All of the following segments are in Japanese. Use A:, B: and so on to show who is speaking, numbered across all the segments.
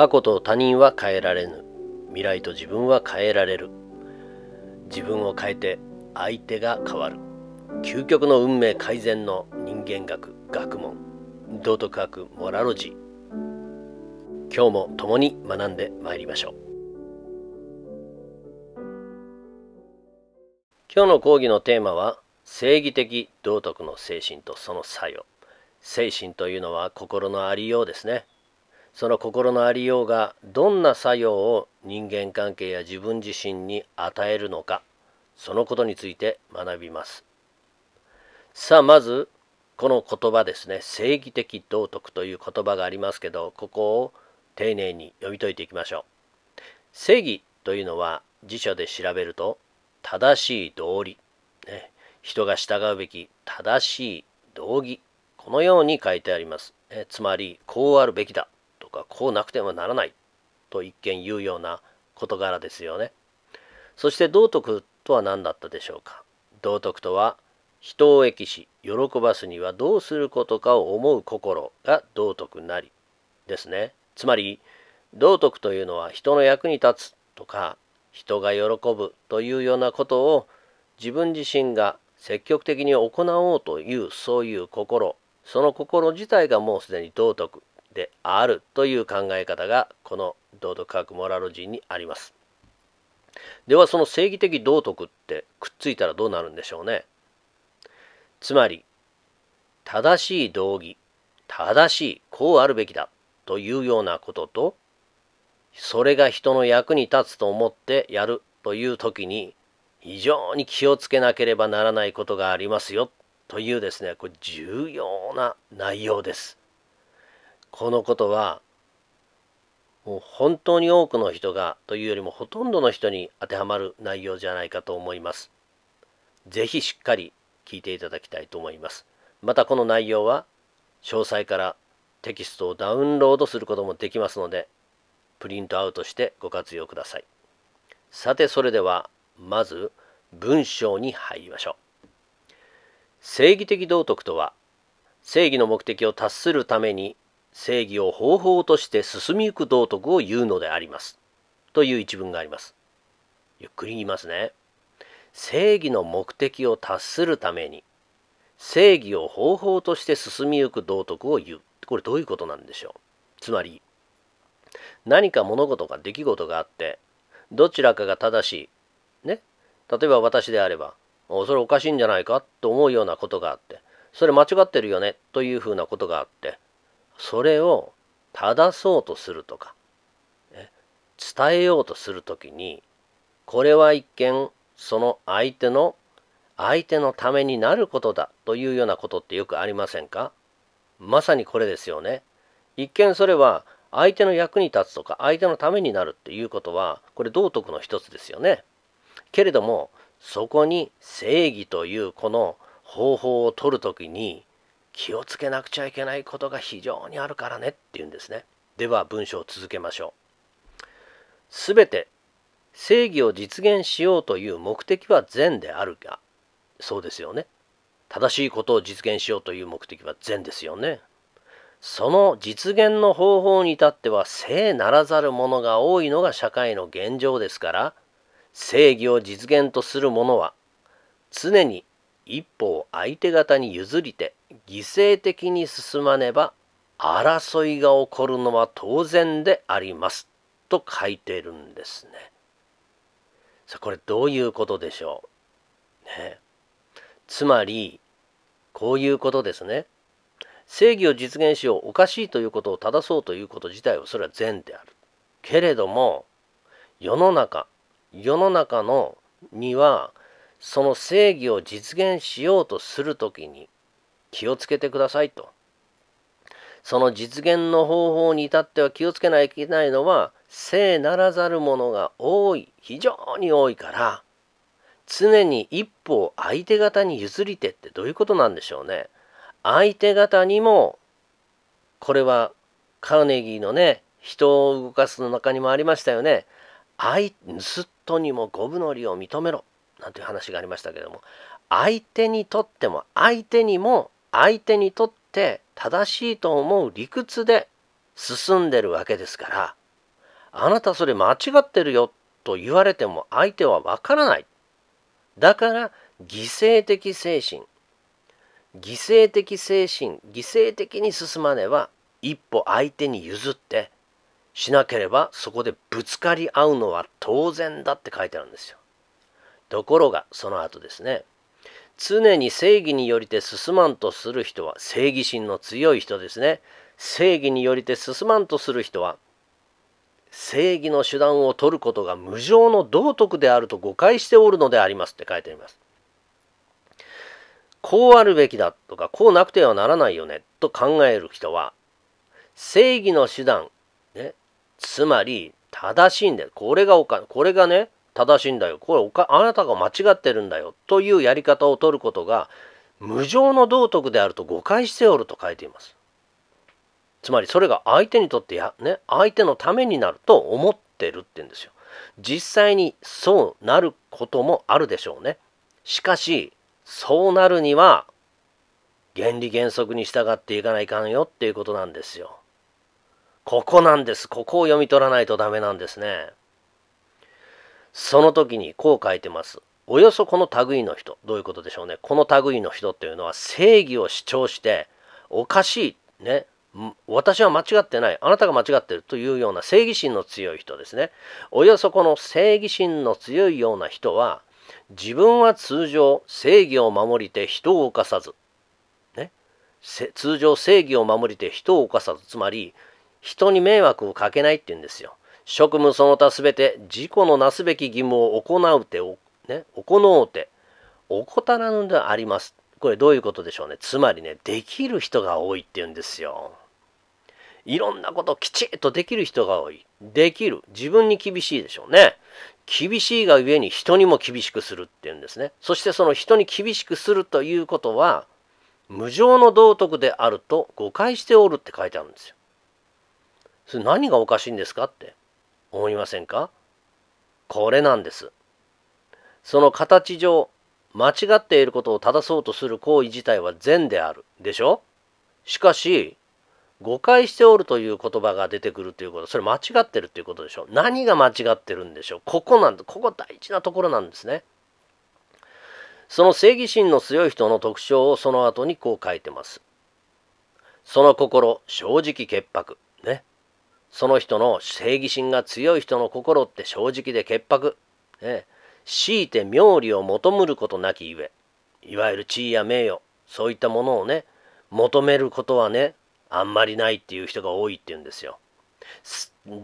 A: 過去と他人は変えられぬ未来と自分は変えられる自分を変えて相手が変わる究極の運命改善の人間学学問道徳学モラロジー今日も共に学んでまいりましょう今日の講義のテーマは正義的道徳の精神とその作用精神というのは心のありようですねその心のありようがどんな作用を人間関係や自分自身に与えるのかそのことについて学びますさあまずこの言葉ですね正義的道徳という言葉がありますけどここを丁寧に読み解いていきましょう正義というのは辞書で調べると正しい道理、ね、人が従うべき正しい道義このように書いてありますえつまりこうあるべきだかこうなくてはならないと一見言うような事柄ですよね。そして道徳とは何だったでしょうか。道徳とは人を益し喜ばすにはどうすることかを思う心が道徳なりですね。つまり道徳というのは人の役に立つとか人が喜ぶというようなことを自分自身が積極的に行おうというそういう心その心自体がもうすでに道徳であるという考え方がこの道徳学モラロジーにあります。ではその正義的道徳ってくっついたらどうなるんでしょうね。つまり正しい道義正しいこうあるべきだというようなこととそれが人の役に立つと思ってやるという時に非常に気をつけなければならないことがありますよというですねこれ重要な内容です。このことはもう本当に多くの人がというよりもほとんどの人に当てはまる内容じゃないかと思います。ぜひしっかり聞いていただきたいと思います。またこの内容は詳細からテキストをダウンロードすることもできますのでプリントアウトしてご活用ください。さてそれではまず文章に入りましょう。正義的道徳とは正義の目的を達するために正義を方法として進みゆく道徳を言うのであります。という一文があります。ゆっくり言いますね。正義の目的を達するために、正義を方法として進みゆく道徳を言う。これどういうことなんでしょうつまり、何か物事が出来事があって、どちらかが正しい。ね。例えば私であれば、おそれおかしいんじゃないかと思うようなことがあって、それ間違ってるよねというふうなことがあって、それを正そうとするとか、ね、伝えようとする時にこれは一見その相手の相手のためになることだというようなことってよくありませんかまさにこれですよね。一見それは相手の役に立つとか相手のためになるっていうことはこれ道徳の一つですよね。けれどもそこに正義というこの方法を取る時に気をつけなくちゃいけないことが非常にあるからねっていうんですね。では文章を続けましょう。全て正義を実現しようという目的は善であるが、そうですよね。正しいことを実現しようという目的は善ですよね。その実現の方法に至っては聖ならざる者が多いのが社会の現状ですから、正義を実現とする者は常に一歩を相手方に譲りて犠牲的に進まねば争いが起こるのは当然でありますと書いてるんですね。さあこれどういうことでしょう、ね、つまりこういうことですね。正義を実現しようおかしいということを正そうということ自体はそれは善である。けれども世の中世の中のにはその正義を実現しようとする時に気をつけてくださいとその実現の方法に至っては気をつけないといけないのは聖ならざるものが多い非常に多いから常に一歩を相手方に譲りてってどういうことなんでしょうね相手方にもこれはカーネギーのね人を動かすの中にもありましたよね相盗人にも五分の利を認めろなんていう話がありましたけども相手にとっても相手にも相手にとって正しいと思う理屈で進んでるわけですからあなたそれ間違ってるよと言われても相手はわからないだから犠牲的精神犠牲的精神犠牲的に進まねば一歩相手に譲ってしなければそこでぶつかり合うのは当然だって書いてあるんですよ。ところがその後ですね常に正義によりて進まんとする人は正義心の強い人ですね正義によりて進まんとする人は正義の手段を取ることが無常の道徳であると誤解しておるのでありますって書いてあります。こうあるべきだとかこうなくてはならないよねと考える人は正義の手段、ね、つまり正しいんだよこれがおかこれがね正しいんだよこれおかあなたが間違ってるんだよというやり方を取ることが無常の道徳であると誤解しておると書いています。つまりそれが相手にとってや、ね、相手のためになると思ってるって言うんですよ。実際にそうなることもあるでしょうね。しかしそうなるには原理原則に従っていかないかんよっていうことなんですよ。ここなんです。ここを読み取らないとダメなんですね。その時にこう書いてます。およそこの類の人どういうことでしょうねこの類の人っていうのは正義を主張しておかしいね私は間違ってないあなたが間違ってるというような正義心の強い人ですねおよそこの正義心の強いような人は自分は通常正義を守りて人を犯さず、ね、通常正義を守りて人を犯さずつまり人に迷惑をかけないって言うんですよ職務その他すべて自己のなすべき義務を行うてお、ね、行うて怠らぬでありますこれどういうことでしょうねつまりねできる人が多いっていうんですよいろんなこときちっとできる人が多いできる自分に厳しいでしょうね厳しいがゆえに人にも厳しくするっていうんですねそしてその人に厳しくするということは無常の道徳であると誤解しておるって書いてあるんですよそれ何がおかしいんですかって思いませんかこれなんです。その形上、間違っていることを正そうとする行為自体は善である。でしょしかし、誤解しておるという言葉が出てくるということ、それ間違ってるということでしょ何が間違ってるんでしょうここなんだ。ここ大事なところなんですね。その正義心の強い人の特徴をその後にこう書いてます。その心、正直潔白。その人の正義心が強い人の心って正直で潔白。ね、強いて妙理を求むることなきゆえ、いわゆる地位や名誉、そういったものをね、求めることはね、あんまりないっていう人が多いっていうんですよ。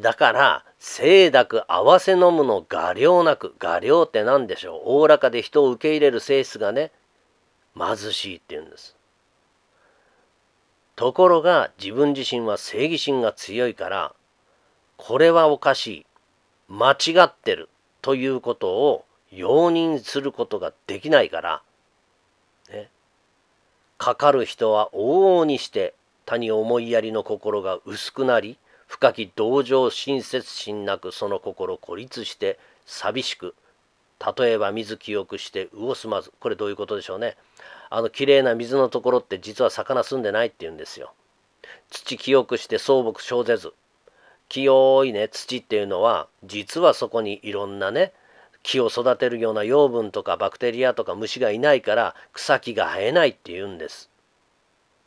A: だから、清濁合わせ飲むの画量なく、画量って何でしょう、おおらかで人を受け入れる性質がね、貧しいっていうんです。ところが自分自身は正義心が強いからこれはおかしい間違ってるということを容認することができないから、ね、かかる人は往々にして他に思いやりの心が薄くなり深き同情親切心なくその心孤立して寂しく例えば水清くして魚すまずこれどういうことでしょうねあの綺麗な水のところって実は魚住んでないって言うんですよ土清くして草木生ぜず清いね土っていうのは実はそこにいろんなね木を育てるような養分とかバクテリアとか虫がいないから草木が生えないって言うんです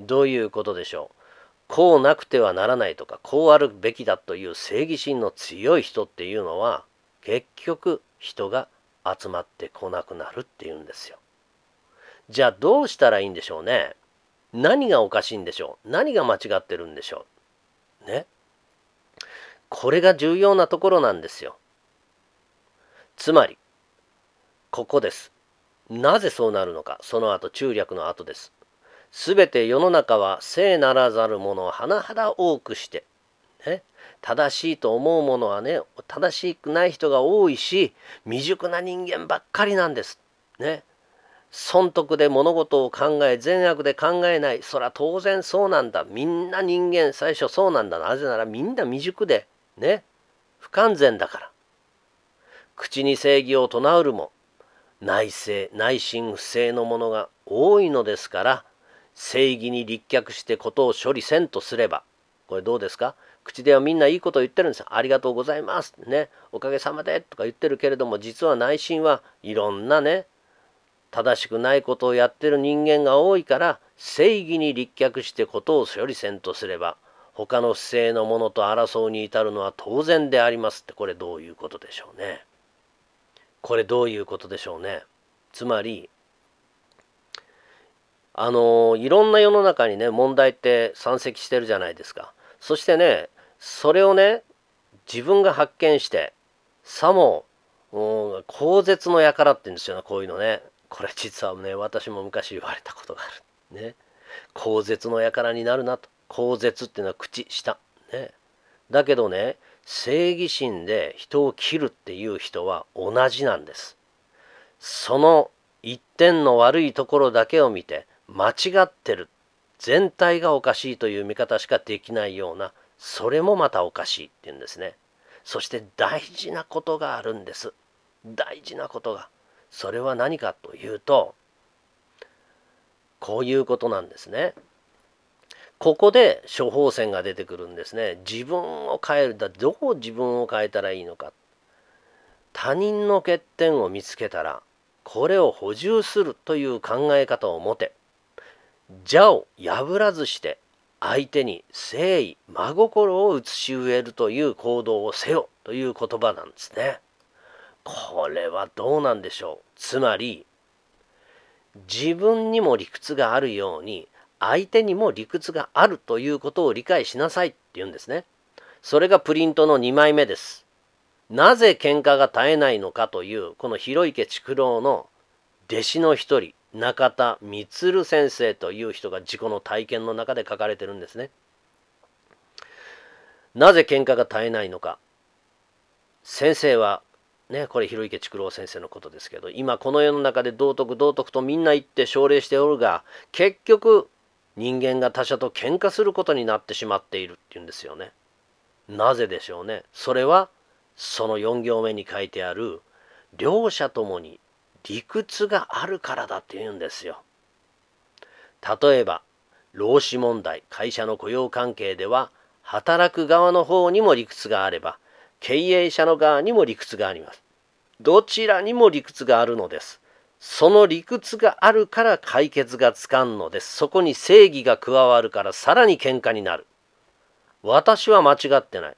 A: どういうことでしょうこうなくてはならないとかこうあるべきだという正義心の強い人っていうのは結局人が集まってこなくなるっていうんですよ。じゃあどうしたらいいんでしょうね。何がおかしいんでしょう何が間違ってるんでしょうね。これが重要なところなんですよ。つまり、ここです。なぜそうなるのか、その後、中略の後です。すべて世の中は聖ならざる者を甚だ多くして、ね、正しいと思うものはね正しくない人が多いし未熟な人間ばっかりなんです。ね。損得で物事を考え善悪で考えないそら当然そうなんだみんな人間最初そうなんだなぜならみんな未熟でね不完全だから口に正義を唱うるも内政内心不正のものが多いのですから正義に立脚して事を処理せんとすればこれどうですか口ではみんないいことを言ってるんですありがとうございますねおかげさまでとか言ってるけれども実は内心はいろんなね正しくないことをやってる人間が多いから正義に立脚してことを処理せんとすれば他の不正のものと争うに至るのは当然でありますってこれどういうことでしょうねこれどういうことでしょうねつまりあのいろんな世の中にね問題って山積してるじゃないですか。そしてねそれをね自分が発見してさも口舌の輩って言うんですよねこういうのねこれ実はね私も昔言われたことがあるね口舌の輩になるなと口舌っていうのは口下ねだけどね正義心で人を切るっていう人は同じなんですその一点の悪いところだけを見て間違ってる全体がおかしいという見方しかできないようなそれもまたおかしいっていうんですねそして大事なことがあるんです大事なことがそれは何かというとこういうことなんですねここで処方箋が出てくるんですね自分を変えるだどう自分を変えたらいいのか他人の欠点を見つけたらこれを補充するという考え方を持て邪を破らずして相手に誠意真心を移し植えるという行動をせよという言葉なんですね。これはどうなんでしょうつまり自分にも理屈があるように相手にも理屈があるということを理解しなさいって言うんですね。それがプリントの2枚目です。なぜ喧嘩が絶えないのかというこの広池竹郎の弟子の一人中田満先生という人が事故の体験の中で書かれてるんですね。なぜ喧嘩が絶えないのか先生はねこれ広池竹郎先生のことですけど今この世の中で道徳道徳とみんな言って奨励しておるが結局人間が他者と喧嘩することになってしまっているっていうんですよね。なぜでしょうねそれはその4行目に書いてある両者ともに理屈があるからだって言うんですよ。例えば労使問題会社の雇用関係では働く側の方にも理屈があれば経営者の側にも理屈があります。どちらにも理屈があるのです。その理屈があるから解決がつかんのです。そこに正義が加わるからさらに喧嘩になる。私は間違ってない。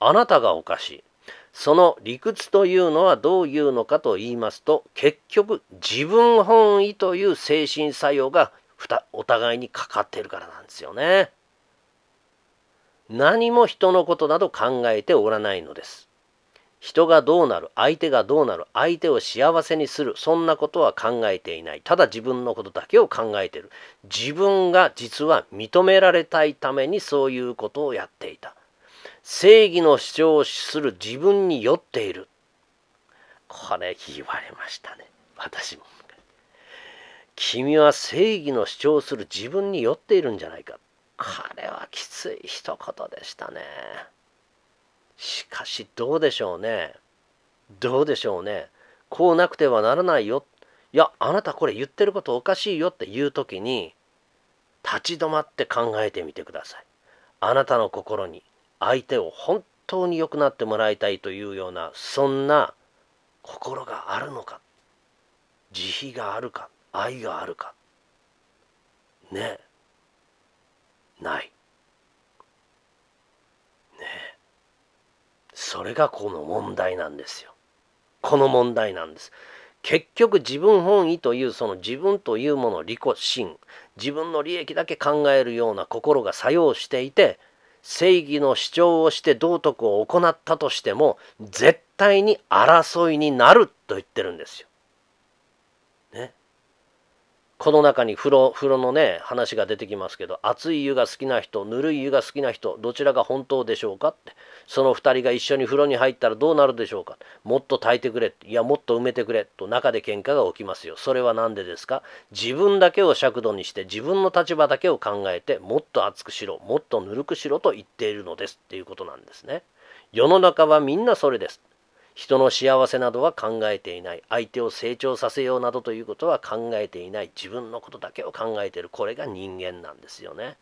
A: あなたがおかしい。その理屈というのはどういうのかと言いますと結局自分本位という精神作用がお互いにかかっているからなんですよね。何も人のことなど考えておらないのです。人がどうなる相手がどうなる相手を幸せにするそんなことは考えていないただ自分のことだけを考えている自分が実は認められたいためにそういうことをやっていた正義の主張をする自分に酔っているこれ言われましたね私も君は正義の主張する自分に酔っているんじゃないか彼はきつい一言でしたねしかしどうでしょうねどうでしょうねこうなくてはならないよいやあなたこれ言ってることおかしいよっていう時に立ち止まって考えてみてくださいあなたの心に相手を本当に良くなってもらいたいというようなそんな心があるのか慈悲があるか愛があるかねないねそれがこの問題なんですよこの問題なんです結局自分本位というその自分というもの利己心自分の利益だけ考えるような心が作用していて正義の主張をして道徳を行ったとしても絶対に争いになると言ってるんですよ。この中に風呂風呂のね話が出てきますけど熱い湯が好きな人ぬるい湯が好きな人どちらが本当でしょうかってその2人が一緒に風呂に入ったらどうなるでしょうかもっと炊いてくれいやもっと埋めてくれと中で喧嘩が起きますよそれは何でですか自分だけを尺度にして自分の立場だけを考えてもっと熱くしろもっとぬるくしろと言っているのですっていうことなんですね世の中はみんなそれです人の幸せなどは考えていない相手を成長させようなどということは考えていない自分のことだけを考えているこれが人間なんですよね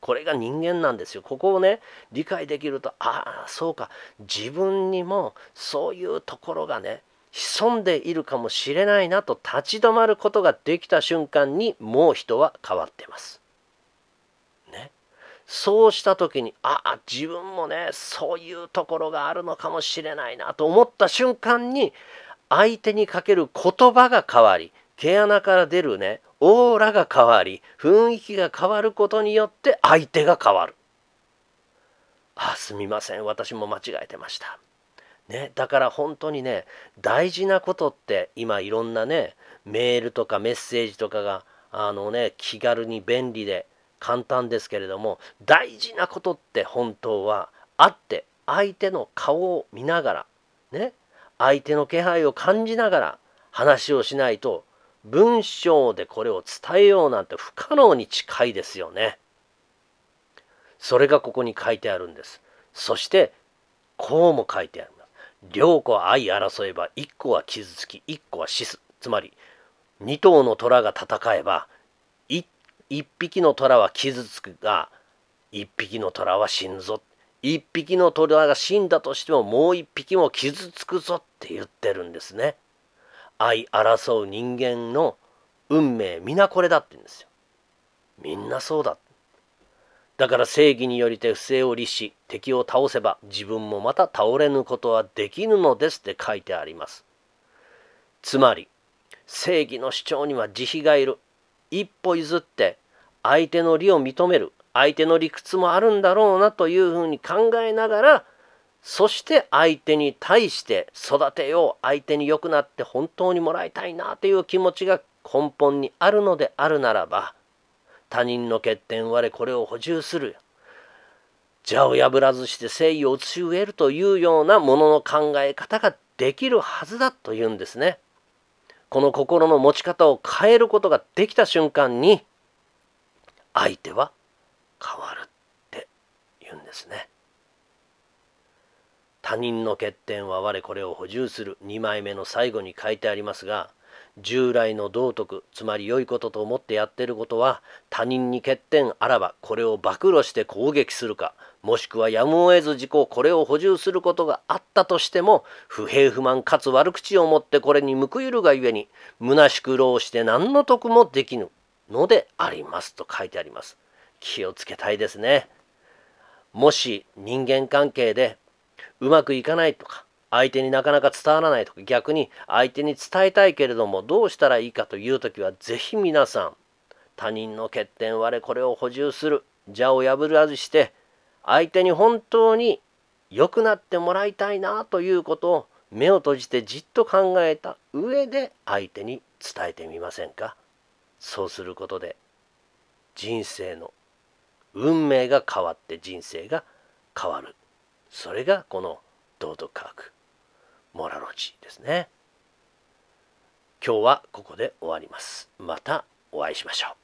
A: これが人間なんですよここをね理解できるとああそうか自分にもそういうところがね潜んでいるかもしれないなと立ち止まることができた瞬間にもう人は変わってますそうした時にああ自分もねそういうところがあるのかもしれないなと思った瞬間に相手にかける言葉が変わり毛穴から出るねオーラが変わり雰囲気が変わることによって相手が変わる。あすみません私も間違えてました。ね、だから本当にね大事なことって今いろんなねメールとかメッセージとかがあのね気軽に便利で簡単ですけれども大事なことって本当はあって相手の顔を見ながらね相手の気配を感じながら話をしないと文章でこれを伝えようなんて不可能に近いですよね。それがここに書いてあるんです。そしてこうも書いてあります。両子は相争えば一個は傷つき一個は死す。つまり2頭の虎が戦えば一匹の虎は傷つくが一匹の虎は死ぬぞ一匹の虎が死んだとしてももう一匹も傷つくぞって言ってるんですね相争う人間の運命皆これだって言うんですよみんなそうだだから正義によりて不正を律し敵を倒せば自分もまた倒れぬことはできぬのですって書いてありますつまり正義の主張には慈悲がいる一歩譲って相手の理を認める相手の理屈もあるんだろうなというふうに考えながらそして相手に対して育てよう相手に良くなって本当にもらいたいなという気持ちが根本にあるのであるならば他人の欠点我これを補充する邪を破らずして誠意を移し植えるというようなものの考え方ができるはずだというんですね。この心の持ち方を変えることができた瞬間に相手は変わるって言うんですね。他人の欠点は我これを補充する2枚目の最後に書いてありますが従来の道徳つまり良いことと思ってやってることは他人に欠点あらばこれを暴露して攻撃するかもしくはやむを得ず自己これを補充することがあったとしても不平不満かつ悪口を持ってこれに報いるがゆえに虚しく労して何の得もできぬのでありますと書いてあります気をつけたいですねもし人間関係でうまくいかないとか相手になかなか伝わらないとか逆に相手に伝えたいけれどもどうしたらいいかという時は是非皆さん他人の欠点我これを補充する邪を破らずして相手に本当に良くなってもらいたいなということを目を閉じてじっと考えた上で相手に伝えてみませんか。そうすることで人生の運命が変わって人生が変わるそれがこの道徳科学モラロジーですね今日はここで終わりますまたお会いしましょう